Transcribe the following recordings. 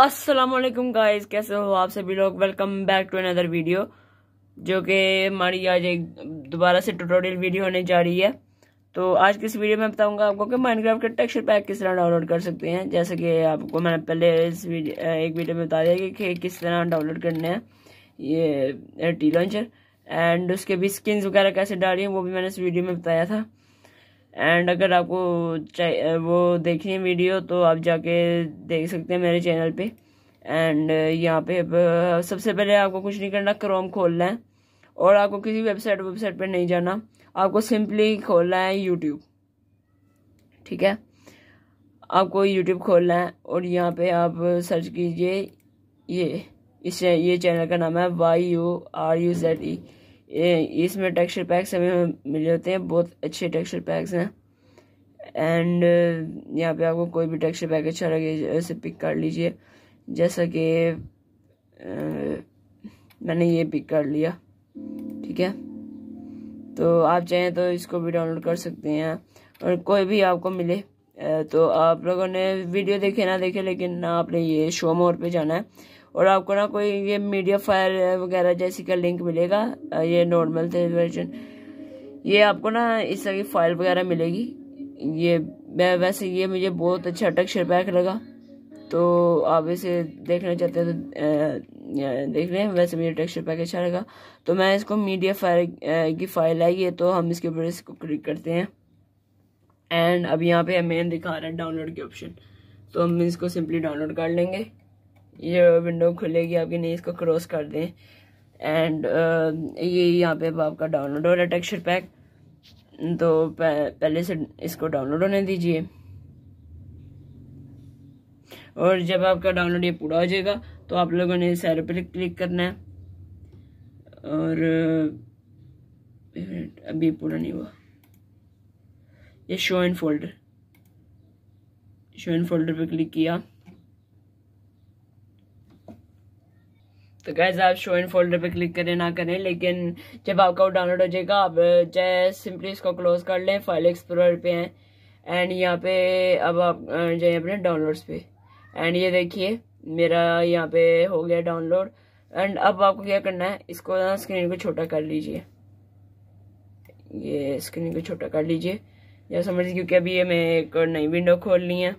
अस्सलाम वालेकुम गाइस कैसे हो आप सभी लोग welcome back to another video जो कि हमारी आज एक दोबारा से ट्यूटोरियल वीडियो होने जा रही है तो आज की इस वीडियो में बताऊंगा आपको कि माइनक्राफ्ट के टेक्सचर पैक किस तरह डाउनलोड कर सकते हैं जैसे कि आपको मैंने पहले इस वीडियो एक वीडियो में बता दिया कि, किस तरह डाउनलोड करने हैं ये टी लॉन्चर एंड उसके भी स्किन्स वगैरह कैसे डाली हैं वो भी मैंने इस वीडियो में बताया था एंड अगर आपको वो देखनी है वीडियो तो आप जाके देख सकते हैं मेरे चैनल पे एंड यहाँ पे सबसे पहले आपको कुछ नहीं करना क्रोम खोलना है और आपको किसी वेबसाइट वेबसाइट पे नहीं जाना आपको सिंपली खोलना है यूट्यूब ठीक है आपको यूट्यूब खोलना है और यहाँ पे आप सर्च कीजिए ये इस ये चैनल का नाम है Y U R U Z E ये इसमें टेक्सचर पैक्स हमें मिले होते हैं बहुत अच्छे टेक्सचर पैक्स हैं एंड यहाँ पे आपको कोई भी टेक्सचर पैक अच्छा लगे ऐसे पिक कर लीजिए जैसा कि मैंने ये पिक कर लिया ठीक है तो आप चाहें तो इसको भी डाउनलोड कर सकते हैं और कोई भी आपको मिले तो आप लोगों ने वीडियो देखे ना देखे लेकिन ना आपने ये शो मोर पे जाना है और आपको ना कोई ये मीडिया फायर वगैरह जैसी का लिंक मिलेगा ये नॉर्मल वर्जन ये आपको ना इस तरह की फाइल वगैरह मिलेगी ये मैं वैसे ये मुझे बहुत अच्छा टेक्सचर पैक लगा तो आप इसे देखना चाहते हैं तो देख लें वैसे मुझे टेक्सचर पैक अच्छा लगा तो मैं इसको मीडिया फायर की फाइल है ये तो हम इसके ऊपर इसको क्लिक करते हैं एंड अब यहाँ पे मेन दिखा रहा है डाउनलोड के ऑप्शन तो हम इसको सिंपली डाउनलोड कर लेंगे ये विंडो खुलेगी आपकी नहीं इसको क्रॉस कर दें एंड uh, ये यहाँ पे आपका डाउनलोड हो रहा है टेक्सचर पैक तो पहले से इसको डाउनलोड होने दीजिए और जब आपका डाउनलोड ये पूरा हो जाएगा तो आप लोगों ने सैर पर क्लिक करना है और uh, अभी पूरा नहीं हुआ ये show in folder show in folder पर क्लिक किया तो गैज आप शो इन फोल्डर पे क्लिक करें ना करें लेकिन जब आपका वो डाउनलोड हो जाएगा आप चाहे सिंपली इसको क्लोज कर लें फाइल एक्सप्लोर पे हैं एंड यहाँ पे अब आप जाए अपने डाउनलोड्स पे एंड ये देखिए मेरा यहाँ पे हो गया डाउनलोड एंड अब आपको क्या करना है इसको ना स्क्रीन को छोटा कर लीजिए ये स्क्रीन को छोटा कर लीजिए या समझ क्योंकि अभी ये मैं एक नई विंडो खोलनी है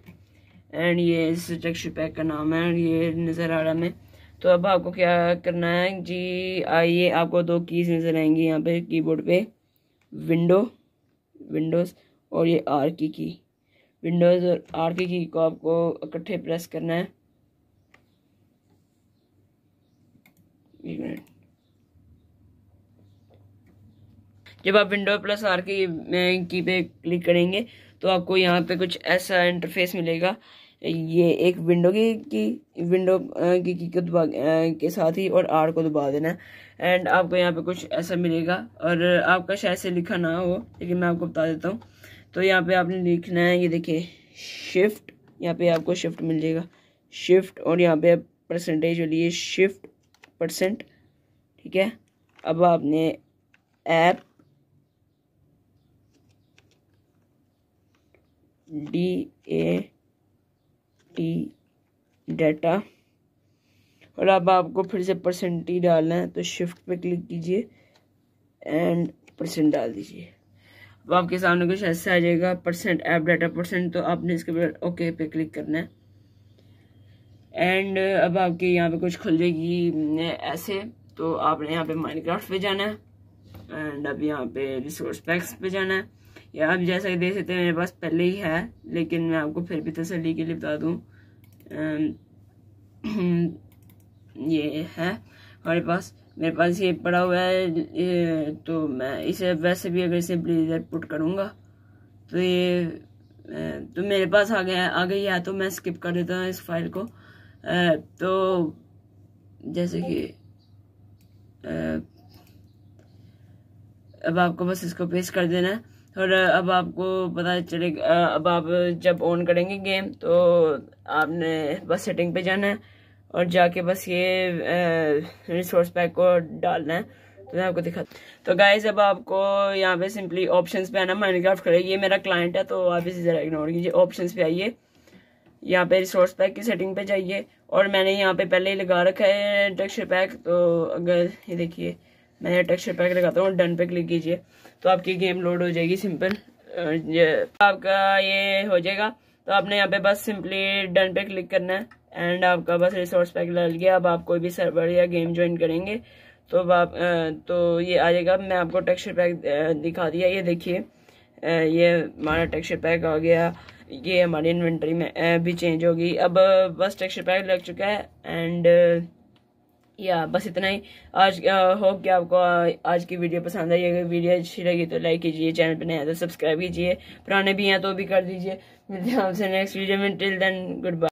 एंड ये इस पैक का नाम है ये नज़र आ रहा है मैं तो अब आपको क्या करना है जी आइए आपको दो कीज नज़र आएंगी यहाँ पे कीबोर्ड पे विंडो विंडोज़ और ये आर की की विंडोज़ और आर की की को आपको इकट्ठे प्रेस करना है जब आप विंडो प्लस आर की की पे क्लिक करेंगे तो आपको यहाँ पे कुछ ऐसा इंटरफेस मिलेगा ये एक विंडो की की विंडो की की को दबा के साथ ही और आर को दबा देना है एंड आपको यहाँ पे कुछ ऐसा मिलेगा और आपका शायद से लिखा ना हो लेकिन मैं आपको बता देता हूँ तो यहाँ पे आपने लिखना है ये देखिए शिफ्ट यहाँ पे आपको शिफ्ट मिल जाएगा शिफ्ट और यहाँ पे परसेंटेज वाली लिए शिफ्ट परसेंट ठीक है अब आपने app D A T data और अब आपको फिर से परसेंट टी डालना है तो शिफ्ट पे क्लिक कीजिए एंड परसेंट डाल दीजिए अब आपके सामने कुछ ऐसा आ जाएगा परसेंट ऐप डाटा परसेंट तो आपने इसके बाद ओके पे क्लिक करना है एंड अब आपके यहाँ पे कुछ खुल जाएगी ऐसे तो आपने यहाँ पे माइनक्राफ्ट पे जाना है एंड अब यहाँ पे रिसोर्स पैक्स पे जाना है या आप जैसा कि देख सकते हैं मेरे पास पहले ही है लेकिन मैं आपको फिर भी तसली के लिए बता दूँ ये है हमारे पास मेरे पास ये पड़ा हुआ है तो मैं इसे वैसे भी अगर इसे ब्लेजर पुट करूँगा तो ये तो मेरे पास आ गया आ गई है तो मैं स्किप कर देता हूँ इस फाइल को तो जैसे कि अब आपको बस इसको पेस्ट कर देना है और अब आपको पता चलेगा अब आप जब ऑन करेंगे गेम तो आपने बस सेटिंग पे जाना है और जाके बस ये रिसोर्स पैक को डालना है तो मैं आपको दिखा तो गाइज अब आपको यहाँ पे सिंपली ऑप्शंस पे आना माइनक्राफ्ट करें ये मेरा क्लाइंट है तो आप इसे ज़रा इग्नोर कीजिए ऑप्शंस पे आइए यहाँ पे रिसोर्स पैक की सेटिंग पे जाइए और मैंने यहाँ पे पहले ही लगा रखा है टेक्सचर पैक तो अगर ये देखिए मैंने टेक्सचर पैक लगाता हूँ डन पे क्लिक कीजिए तो आपकी गेम लोड हो जाएगी सिंपल आपका ये हो जाएगा तो आपने यहाँ पे बस सिंपली डन पे क्लिक करना है एंड आपका बस रिसोर्स पैक लग गया अब आप कोई भी सर्वर या गेम ज्वाइन करेंगे तो आप तो ये आ जाएगा मैं आपको टेक्सचर पैक दिखा दिया ये देखिए ये हमारा टेक्सचर पैक आ गया ये हमारी इन्वेंट्री में भी चेंज होगी अब बस टेक्सचर पैक लग चुका है एंड या बस इतना ही आज होप कि आपको आज की वीडियो पसंद आई अगर वीडियो अच्छी लगी तो लाइक कीजिए चैनल पर नया तो सब्सक्राइब कीजिए पुराने भी हैं तो भी कर दीजिए मिलते हैं आपसे नेक्स्ट वीडियो में टिल देन गुड बाय